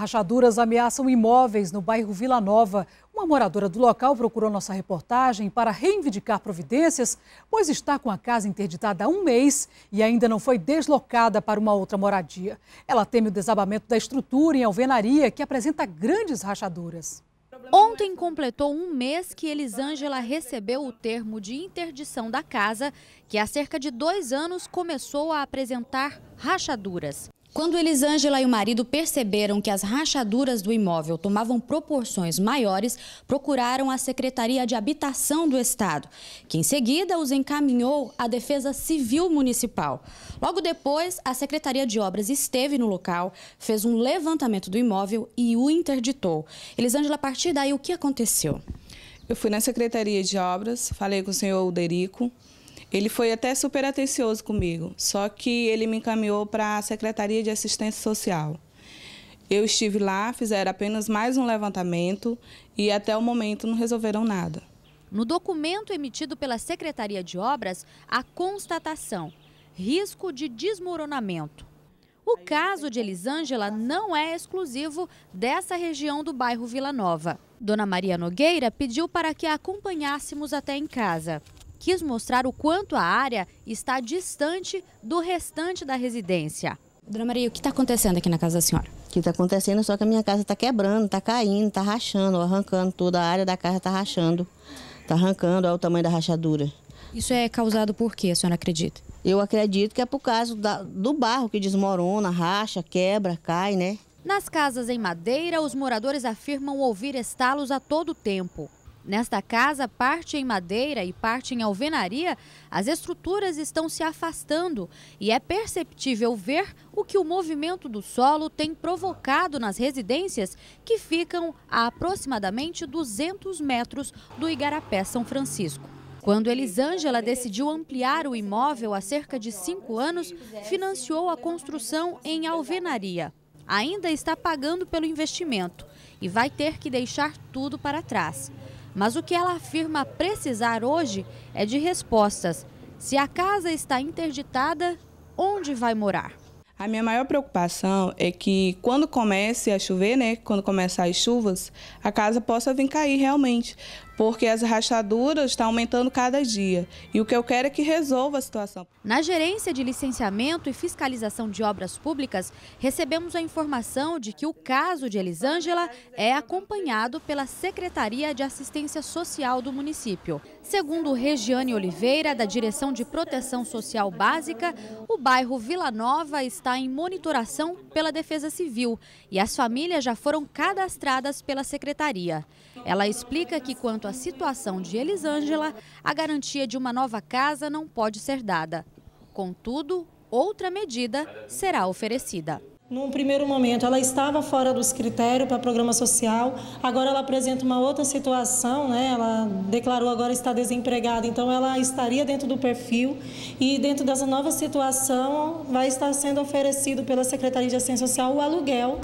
Rachaduras ameaçam imóveis no bairro Vila Nova. Uma moradora do local procurou nossa reportagem para reivindicar providências, pois está com a casa interditada há um mês e ainda não foi deslocada para uma outra moradia. Ela teme o desabamento da estrutura em alvenaria, que apresenta grandes rachaduras. Ontem completou um mês que Elisângela recebeu o termo de interdição da casa, que há cerca de dois anos começou a apresentar rachaduras. Quando Elisângela e o marido perceberam que as rachaduras do imóvel tomavam proporções maiores, procuraram a Secretaria de Habitação do Estado, que em seguida os encaminhou à Defesa Civil Municipal. Logo depois, a Secretaria de Obras esteve no local, fez um levantamento do imóvel e o interditou. Elisângela, a partir daí, o que aconteceu? Eu fui na Secretaria de Obras, falei com o senhor Uderico, ele foi até super atencioso comigo, só que ele me encaminhou para a Secretaria de Assistência Social. Eu estive lá, fizeram apenas mais um levantamento e até o momento não resolveram nada. No documento emitido pela Secretaria de Obras, a constatação: risco de desmoronamento. O caso de Elisângela não é exclusivo dessa região do bairro Vila Nova. Dona Maria Nogueira pediu para que a acompanhássemos até em casa quis mostrar o quanto a área está distante do restante da residência. Dona Maria, o que está acontecendo aqui na casa da senhora? O que está acontecendo só que a minha casa está quebrando, está caindo, está rachando, arrancando toda a área da casa, está rachando. Está arrancando, olha o tamanho da rachadura. Isso é causado por quê, a senhora acredita? Eu acredito que é por causa da, do barro que desmorona, racha, quebra, cai, né? Nas casas em madeira, os moradores afirmam ouvir estalos a todo tempo. Nesta casa, parte em madeira e parte em alvenaria, as estruturas estão se afastando e é perceptível ver o que o movimento do solo tem provocado nas residências que ficam a aproximadamente 200 metros do Igarapé São Francisco. Quando Elisângela decidiu ampliar o imóvel há cerca de cinco anos, financiou a construção em alvenaria. Ainda está pagando pelo investimento e vai ter que deixar tudo para trás. Mas o que ela afirma precisar hoje é de respostas. Se a casa está interditada, onde vai morar? A minha maior preocupação é que quando comece a chover, né, quando começar as chuvas, a casa possa vir cair realmente, porque as rachaduras estão aumentando cada dia. E o que eu quero é que resolva a situação. Na gerência de licenciamento e fiscalização de obras públicas, recebemos a informação de que o caso de Elisângela é acompanhado pela Secretaria de Assistência Social do município. Segundo Regiane Oliveira, da Direção de Proteção Social Básica, o bairro Vila Nova está em monitoração pela Defesa Civil e as famílias já foram cadastradas pela Secretaria. Ela explica que quanto à situação de Elisângela, a garantia de uma nova casa não pode ser dada. Contudo, outra medida será oferecida. Num primeiro momento, ela estava fora dos critérios para programa social, agora ela apresenta uma outra situação, né? ela declarou agora estar desempregada, então ela estaria dentro do perfil e dentro dessa nova situação vai estar sendo oferecido pela Secretaria de Assistência Social o aluguel.